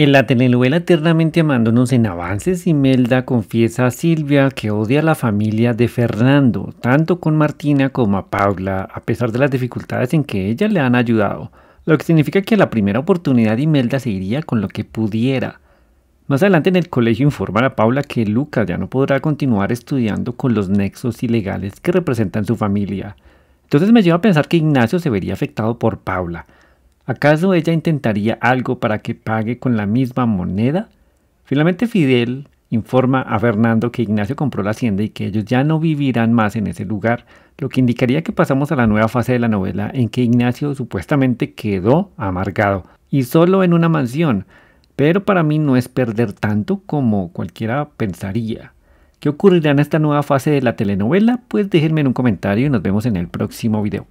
En la telenovela Eternamente Amándonos en Avances, Imelda confiesa a Silvia que odia a la familia de Fernando, tanto con Martina como a Paula, a pesar de las dificultades en que ellas le han ayudado, lo que significa que a la primera oportunidad Imelda se iría con lo que pudiera. Más adelante en el colegio informa a Paula que Lucas ya no podrá continuar estudiando con los nexos ilegales que representan su familia. Entonces me lleva a pensar que Ignacio se vería afectado por Paula, ¿Acaso ella intentaría algo para que pague con la misma moneda? Finalmente Fidel informa a Fernando que Ignacio compró la hacienda y que ellos ya no vivirán más en ese lugar, lo que indicaría que pasamos a la nueva fase de la novela en que Ignacio supuestamente quedó amargado y solo en una mansión, pero para mí no es perder tanto como cualquiera pensaría. ¿Qué ocurrirá en esta nueva fase de la telenovela? Pues déjenme en un comentario y nos vemos en el próximo video.